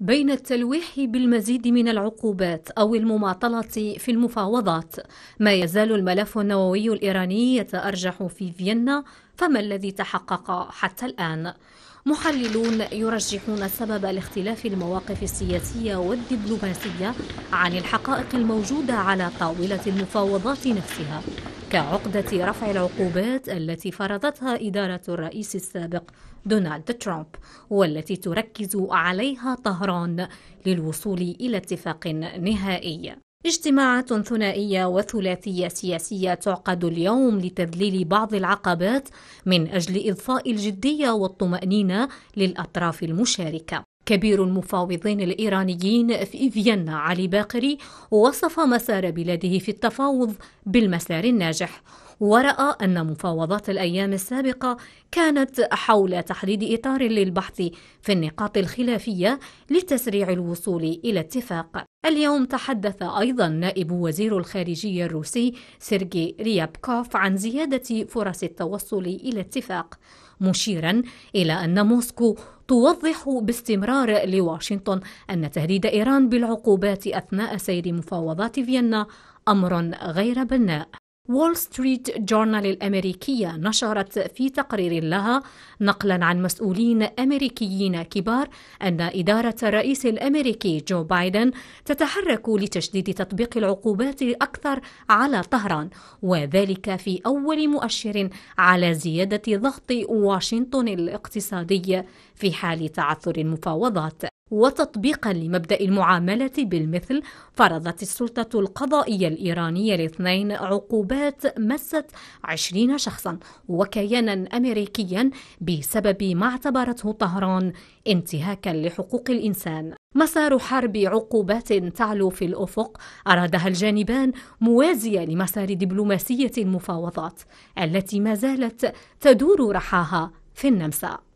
بين التلويح بالمزيد من العقوبات أو المماطلة في المفاوضات ما يزال الملف النووي الإيراني يتأرجح في فيينا فما الذي تحقق حتى الآن؟ محللون يرجحون سبب الاختلاف المواقف السياسية والدبلوماسية عن الحقائق الموجودة على طاولة المفاوضات نفسها كعقدة رفع العقوبات التي فرضتها إدارة الرئيس السابق دونالد ترامب والتي تركز عليها طهران للوصول إلى اتفاق نهائي اجتماعات ثنائية وثلاثية سياسية تعقد اليوم لتذليل بعض العقبات من أجل إضفاء الجدية والطمأنينة للأطراف المشاركة كبير المفاوضين الإيرانيين في فيينا علي باقري وصف مسار بلاده في التفاوض بالمسار الناجح ورأى أن مفاوضات الأيام السابقة كانت حول تحديد إطار للبحث في النقاط الخلافية لتسريع الوصول إلى اتفاق اليوم تحدث أيضا نائب وزير الخارجية الروسي سيرجي ريابكوف عن زيادة فرص التوصل إلى اتفاق مشيرا إلى أن موسكو توضح باستمرار لواشنطن أن تهديد إيران بالعقوبات أثناء سير مفاوضات فيينا أمر غير بناء وول ستريت جورنال الأمريكية نشرت في تقرير لها نقلا عن مسؤولين أمريكيين كبار أن إدارة الرئيس الأمريكي جو بايدن تتحرك لتشديد تطبيق العقوبات أكثر على طهران وذلك في أول مؤشر على زيادة ضغط واشنطن الاقتصادي في حال تعثر المفاوضات وتطبيقا لمبدأ المعاملة بالمثل فرضت السلطة القضائية الإيرانية الاثنين عقوبات مست عشرين شخصا وكيانا أمريكيا بسبب ما اعتبرته طهران انتهاكا لحقوق الإنسان مسار حرب عقوبات تعلو في الافق ارادها الجانبان موازيه لمسار دبلوماسيه المفاوضات التي ما زالت تدور رحاها في النمسا